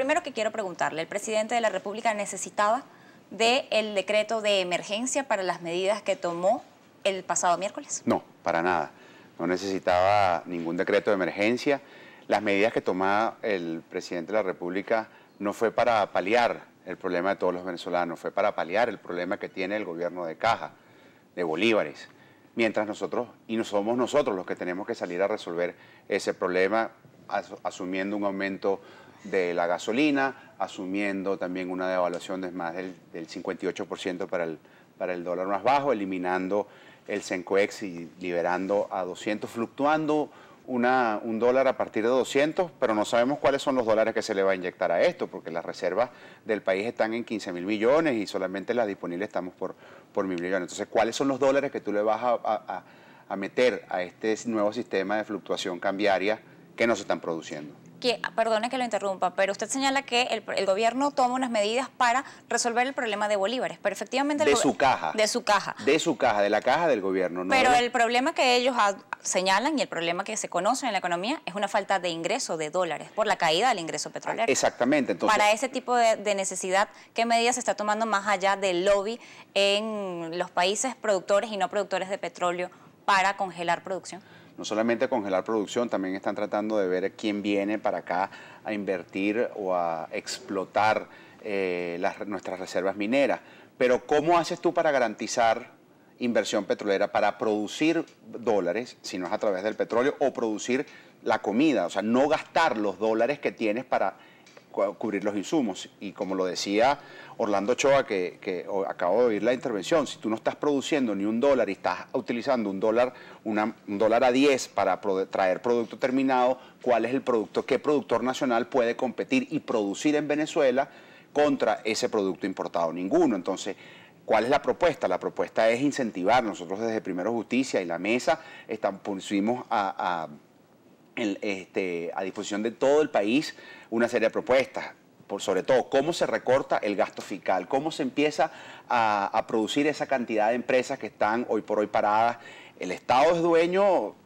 Primero que quiero preguntarle, ¿el presidente de la República necesitaba del decreto de emergencia para las medidas que tomó el pasado miércoles? No, para nada. No necesitaba ningún decreto de emergencia. Las medidas que tomaba el presidente de la República no fue para paliar el problema de todos los venezolanos, fue para paliar el problema que tiene el gobierno de Caja, de Bolívares mientras nosotros, y no somos nosotros los que tenemos que salir a resolver ese problema, asumiendo un aumento de la gasolina, asumiendo también una devaluación de más del, del 58% para el, para el dólar más bajo, eliminando el CENCOEX y liberando a 200, fluctuando una, un dólar a partir de 200, pero no sabemos cuáles son los dólares que se le va a inyectar a esto, porque las reservas del país están en 15 mil millones y solamente las disponibles estamos por, por mil millones. Entonces, ¿cuáles son los dólares que tú le vas a, a meter a este nuevo sistema de fluctuación cambiaria que no se están produciendo? que, perdone que lo interrumpa, pero usted señala que el, gobierno toma unas medidas para resolver el problema de bolívares, pero efectivamente... de su caja. De su caja. De su caja, de la caja del gobierno. ¿no? Pero el problema que ellos señalan y el problema que se conoce en la economía es una falta de ingreso de dólares por la caída del ingreso petrolero. Ah, exactamente. Entonces, para ese tipo de, de necesidad, ¿qué medidas se está tomando más allá del lobby en los países productores y no productores de petróleo para congelar producción? no solamente congelar producción, también están tratando de ver quién viene para acá a invertir o a explotar eh, nuestras reservas mineras. Pero ¿cómo haces tú para garantizar inversión petrolera, para producir dólares, si no es a través del petróleo, o producir la comida? O sea, no gastar los dólares que tienes para cubrir los insumos. Y como lo decía Orlando choa que, acabo de oír la intervención, si tú no estás produciendo ni un dólar y estás utilizando un dólar, dólar a 10 para traer producto terminado, ¿cuál es el producto? ¿Qué productor nacional puede competir y producir en Venezuela contra ese producto importado? Ninguno. Entonces, ¿Cuál es la propuesta? La propuesta es incentivar. Nosotros desde Primero Justicia y la mesa pusimos a este, a disposición de todo el país una serie de propuestas. Por sobre todo, cómo se recorta el gasto fiscal, cómo se empieza a, a producir esa cantidad de empresas que están hoy por hoy paradas. El Estado es dueño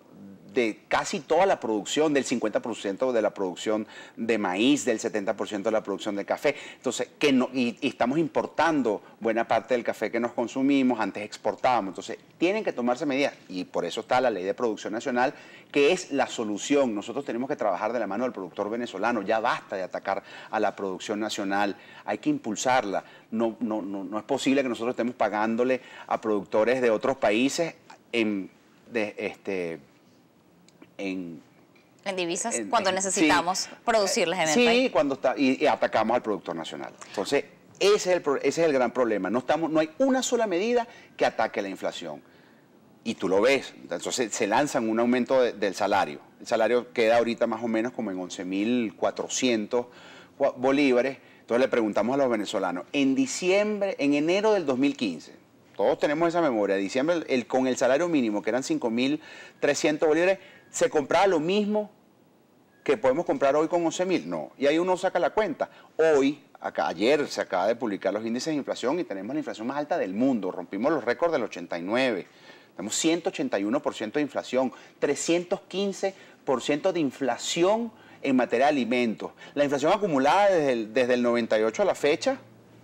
de casi toda la producción, del 50% de la producción de maíz, del 70% de la producción de café. Entonces, que no, y, estamos importando buena parte del café que nos consumimos, antes exportábamos. Entonces, tienen que tomarse medidas y por eso está la ley de producción nacional, que es la solución. Nosotros tenemos que trabajar de la mano del productor venezolano, ya basta de atacar a la producción nacional, hay que impulsarla. No, no, no, es posible que nosotros estemos pagándole a productores de otros países en, este, en divisas cuando necesitamos producir producirlas en el país. Sí, cuando y, atacamos al productor nacional. Entonces, ese es el es el gran problema. No estamos no hay una sola medida que ataque la inflación. Y tú lo ves, entonces se lanzan un aumento del salario. El salario queda ahorita más o menos como en 11.400 bolívares. Entonces le preguntamos a los venezolanos, en diciembre, en enero del 2015, todos tenemos esa memoria. Diciembre, con el salario mínimo, que eran 5.300 bolívares, se compraba lo mismo que podemos comprar hoy con 11.000. No. Y ahí uno saca la cuenta. Hoy, ayer se acaba de publicar los índices de inflación y tenemos la inflación más alta del mundo. Rompimos los récords del 89. Tenemos 181% de inflación, 315% de inflación en materia de alimentos. La inflación acumulada desde desde el 98 a la fecha,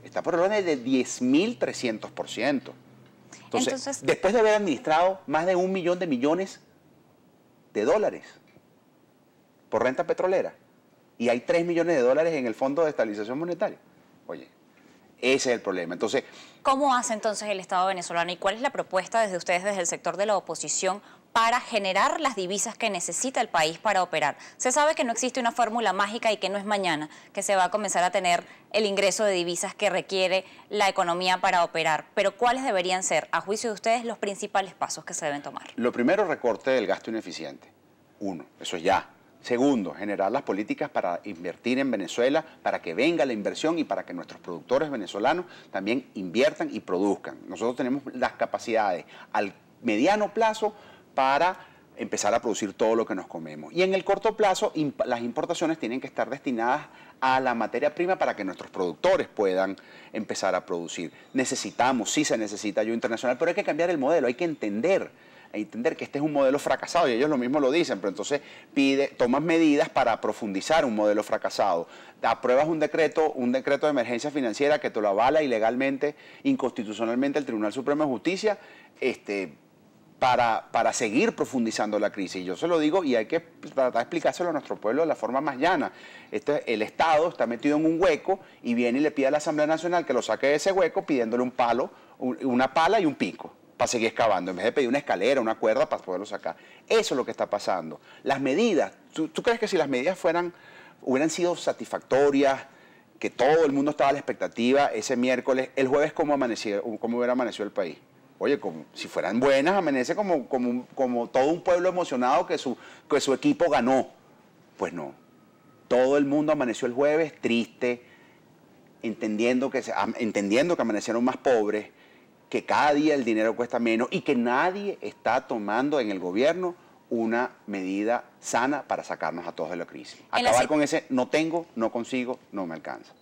está por orden de 10.300%. Entonces, Entonces, después de haber administrado más de un millón de millones de dólares por renta petrolera, y hay 3 millones de dólares en el Fondo de Estabilización Monetaria. Oye, ese es el problema. Entonces, ¿cómo hace entonces el Estado venezolano y cuál es la propuesta desde ustedes, desde el sector de la oposición, para generar las divisas que necesita el país para operar. Se sabe que no existe una fórmula mágica y que no es mañana que se va a comenzar a tener el ingreso de divisas que requiere la economía para operar, pero ¿cuáles deberían ser, a juicio de ustedes, los principales pasos que se deben tomar? Lo primero, recorte del gasto ineficiente. Uno, eso es ya. Segundo, generar las políticas para invertir en Venezuela, para que venga la inversión y para que nuestros productores venezolanos también inviertan y produzcan. Nosotros tenemos las capacidades al mediano plazo para empezar a producir todo lo que nos comemos. Y en el corto plazo, las importaciones tienen que estar destinadas a la materia prima para que nuestros productores puedan empezar a producir. Necesitamos, sí se necesita ayuda internacional, pero hay que cambiar el modelo, hay que entender entender que este es un modelo fracasado y ellos lo mismo lo dicen, pero entonces pide, tomas medidas para profundizar un modelo fracasado. Apruebas un decreto, un decreto de emergencia financiera que te lo avala ilegalmente, inconstitucionalmente el Tribunal Supremo de Justicia, este para, seguir profundizando la crisis. Yo se lo digo y hay que pues, tratar de explicárselo a nuestro pueblo de la forma más llana. Este, el Estado está metido en un hueco y viene y le pide a la Asamblea Nacional que lo saque de ese hueco pidiéndole un palo, una pala y un pico para seguir excavando, en vez de pedir una escalera, una cuerda para poderlo sacar. Eso es lo que está pasando. Las medidas, ¿tú, crees que si las medidas fueran, hubieran sido satisfactorias, que todo el mundo estaba a la expectativa ese miércoles, el jueves cómo, cómo hubiera amanecido el país? oye, como, si fueran buenas, amanece como, como, como todo un pueblo emocionado que su, que su equipo ganó. Pues no. Todo el mundo amaneció el jueves triste, entendiendo que, se, entendiendo que amanecieron más pobres, que cada día el dinero cuesta menos y que nadie está tomando en el gobierno una medida sana para sacarnos a todos de la crisis. Acabar con ese no tengo, no consigo, no me alcanza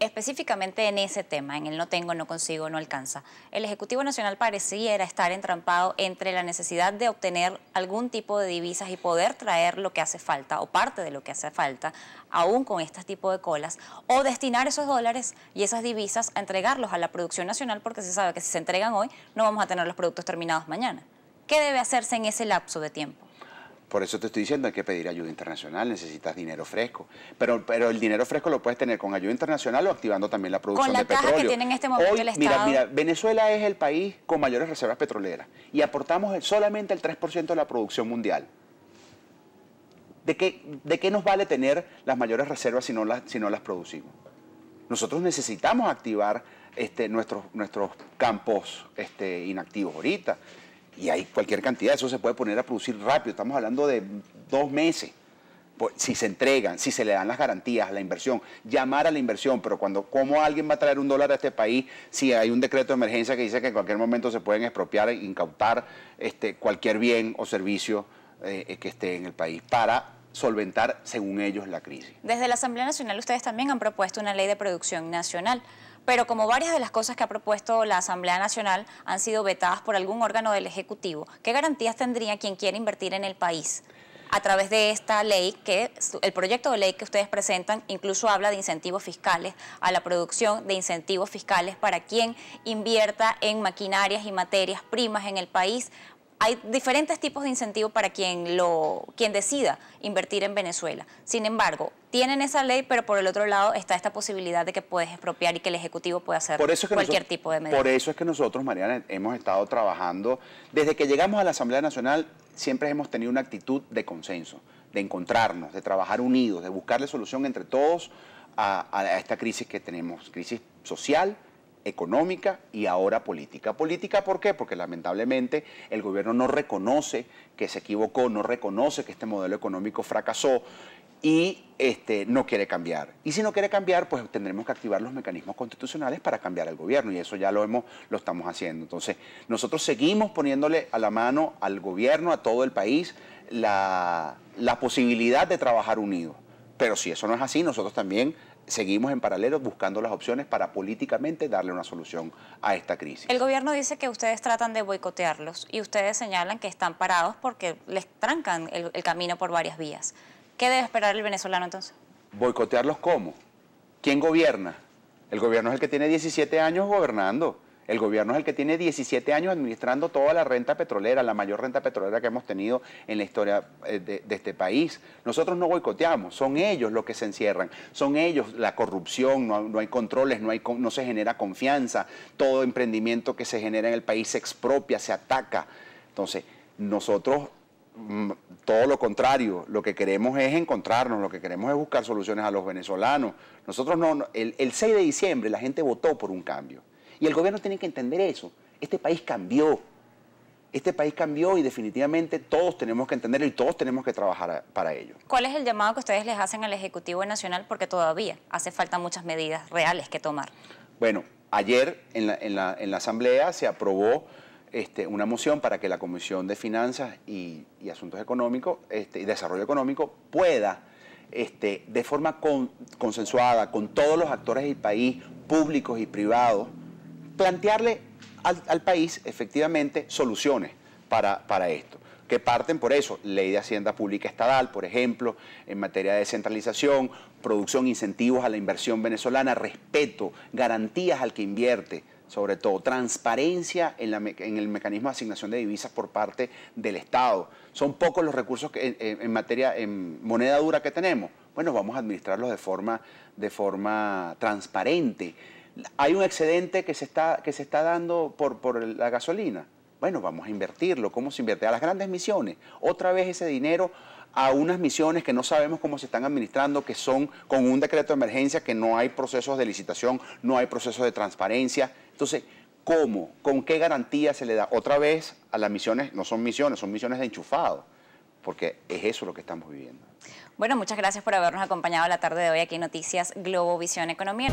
específicamente en ese tema, en el no tengo, no consigo, no alcanza. El Ejecutivo Nacional pareciera estar entrampado entre la necesidad de obtener algún tipo de divisas y poder traer lo que hace falta o parte de lo que hace falta, aún con este tipo de colas, o destinar esos dólares y esas divisas a entregarlos a la producción nacional porque se sabe que si se entregan hoy no vamos a tener los productos terminados mañana. ¿Qué debe hacerse en ese lapso de tiempo? Por eso te estoy diciendo, hay que pedir ayuda internacional, necesitas dinero fresco. Pero, pero el dinero fresco lo puedes tener con ayuda internacional o activando también la producción con la de Que tienen en este momento el Estado. Mira, mira, Venezuela es el país con mayores reservas petroleras y aportamos solamente el 3% de la producción mundial. ¿De qué, ¿De qué nos vale tener las mayores reservas si no las, si no las producimos? Nosotros necesitamos activar este, nuestros, nuestros campos este, inactivos ahorita y hay cualquier cantidad, eso se puede poner a producir rápido, estamos hablando de dos meses. Si se entregan, si se le dan las garantías a la inversión, llamar a la inversión, pero cuando, ¿cómo alguien va a traer un dólar a este país si hay un decreto de emergencia que dice que en cualquier momento se pueden expropiar e incautar este, cualquier bien o servicio eh, que esté en el país para solventar, según ellos, la crisis? Desde la Asamblea Nacional ustedes también han propuesto una ley de producción nacional pero como varias de las cosas que ha propuesto la Asamblea Nacional han sido vetadas por algún órgano del Ejecutivo, ¿qué garantías tendría quien quiera invertir en el país? a través de esta ley, que el proyecto de ley que ustedes presentan incluso habla de incentivos fiscales, a la producción de incentivos fiscales para quien invierta en maquinarias y materias primas en el país. Hay diferentes tipos de incentivos para quien, lo, quien decida invertir en Venezuela. Sin embargo, tienen esa ley, pero por el otro lado está esta posibilidad de que puedes expropiar y que el Ejecutivo pueda hacer cualquier tipo de medida. Por eso es que nosotros, Mariana, hemos estado trabajando, desde que llegamos a la Asamblea Nacional, siempre hemos tenido una actitud de consenso, de encontrarnos, de trabajar unidos, de buscarle solución entre todos a, a esta crisis que tenemos, crisis social, económica y ahora política. Política, ¿por qué? Porque lamentablemente el gobierno no reconoce que se equivocó, no reconoce que este modelo económico fracasó, y este, no quiere cambiar. Y si no quiere cambiar, pues tendremos que activar los mecanismos constitucionales para cambiar al gobierno y eso ya lo, estamos haciendo. Entonces, nosotros seguimos poniéndole a la mano al gobierno, a todo el país, la, posibilidad de trabajar unidos. Pero si eso no es así, nosotros también seguimos en paralelo buscando las opciones para políticamente darle una solución a esta crisis. El gobierno dice que ustedes tratan de boicotearlos y ustedes señalan que están parados porque les trancan el camino por varias vías. ¿Qué debe esperar el venezolano entonces? ¿Boicotearlos cómo? ¿Quién gobierna? El gobierno es el que tiene 17 años gobernando. El gobierno es el que tiene 17 años administrando toda la renta petrolera, la mayor renta petrolera que hemos tenido en la historia eh, de, este país. Nosotros no boicoteamos, son ellos los que se encierran, son ellos la corrupción, no, hay controles, no se genera confianza, todo emprendimiento que se genera en el país se expropia, se ataca. Entonces, nosotros Mm, todo lo contrario, lo que queremos es encontrarnos, lo que queremos es buscar soluciones a los venezolanos. Nosotros no, el, 6 de diciembre la gente votó por un cambio y el gobierno tiene que entender eso. Este país cambió, este país cambió y definitivamente todos tenemos que entenderlo y todos tenemos que trabajar para ello. ¿Cuál es el llamado que ustedes les hacen al Ejecutivo Nacional? Porque todavía hace falta muchas medidas reales que tomar. Bueno, ayer en en la Asamblea se aprobó este, una moción para que la Comisión de Finanzas y, Asuntos Económicos este, y Desarrollo Económico pueda, este, de forma consensuada con todos los actores del país, públicos y privados, plantearle al, país efectivamente soluciones para, para esto que parten por eso, ley de Hacienda Pública estatal por ejemplo, en materia de descentralización, producción, incentivos a la inversión venezolana, respeto, garantías al que invierte, sobre todo, transparencia en, el mecanismo de asignación de divisas por parte del Estado. Son pocos los recursos en, materia, en moneda dura que tenemos. Bueno, vamos a administrarlos de forma, de forma transparente. Hay un excedente que se está, que se está dando por, por la gasolina. Bueno, vamos a invertirlo. ¿Cómo se invierte? A las grandes misiones. Otra vez ese dinero a unas misiones que no sabemos cómo se están administrando, que son con un decreto de emergencia, que no hay procesos de licitación, no hay procesos de transparencia. Entonces, ¿cómo? ¿Con qué garantía se le da? Otra vez, a las misiones, no son misiones, son misiones de enchufado, porque es eso lo que estamos viviendo. Bueno, muchas gracias por habernos acompañado la tarde de hoy aquí en Noticias Visión Economía.